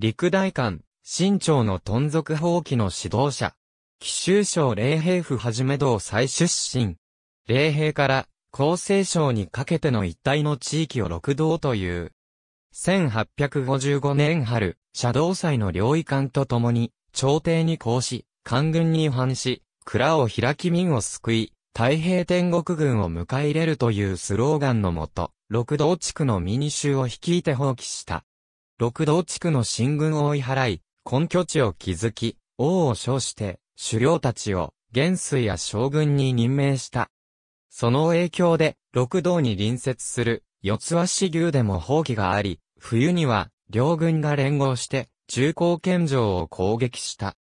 陸大官、新朝の豚族放棄の指導者、紀州省霊兵府はじめ道再出身。霊兵から厚生省にかけての一帯の地域を六道という。1855年春、車道祭の領域官と共に、朝廷に行し、官軍に違反し、蔵を開き民を救い、太平天国軍を迎え入れるというスローガンのもと、六道地区の民衆を率いて放棄した。六道地区の進軍を追い払い、根拠地を築き、王を称して、狩猟たちを、元帥や将軍に任命した。その影響で、六道に隣接する、四つ足牛でも放棄があり、冬には、両軍が連合して、中高県城を攻撃した。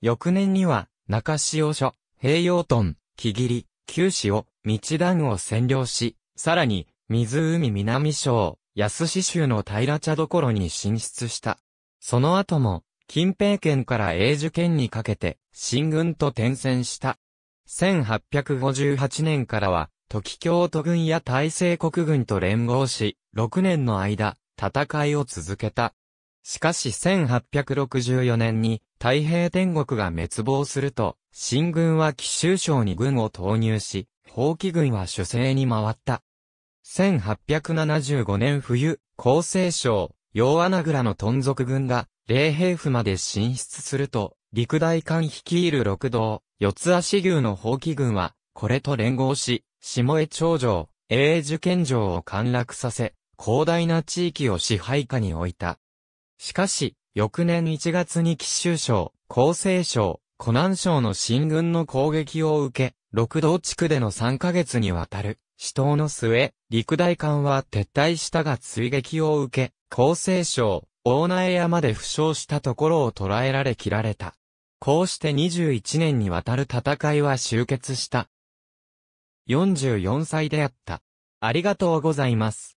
翌年には、中潮所、平洋屯、木切、九死を、道段を占領し、さらに、湖南省、安志州の平茶所に進出した。その後も、近平県から永寿県にかけて、新軍と転戦した。1858年からは、時京都軍や大西国軍と連合し、6年の間、戦いを続けた。しかし1864年に太平天国が滅亡すると、新軍は紀州省に軍を投入し、法規軍は主政に回った。1875年冬、厚生省、洋穴倉の豚族軍が、霊兵府まで進出すると、陸大艦率いる六道、四つ足牛の放棄軍は、これと連合し、下江長城、英受験城を陥落させ、広大な地域を支配下に置いた。しかし、翌年1月に紀州省、厚生省、湖南省の新軍の攻撃を受け、六道地区での3ヶ月にわたる死闘の末、陸大艦は撤退したが追撃を受け、厚生省、大苗山で負傷したところを捕らえられ切られた。こうして21年にわたる戦いは終結した。44歳であった。ありがとうございます。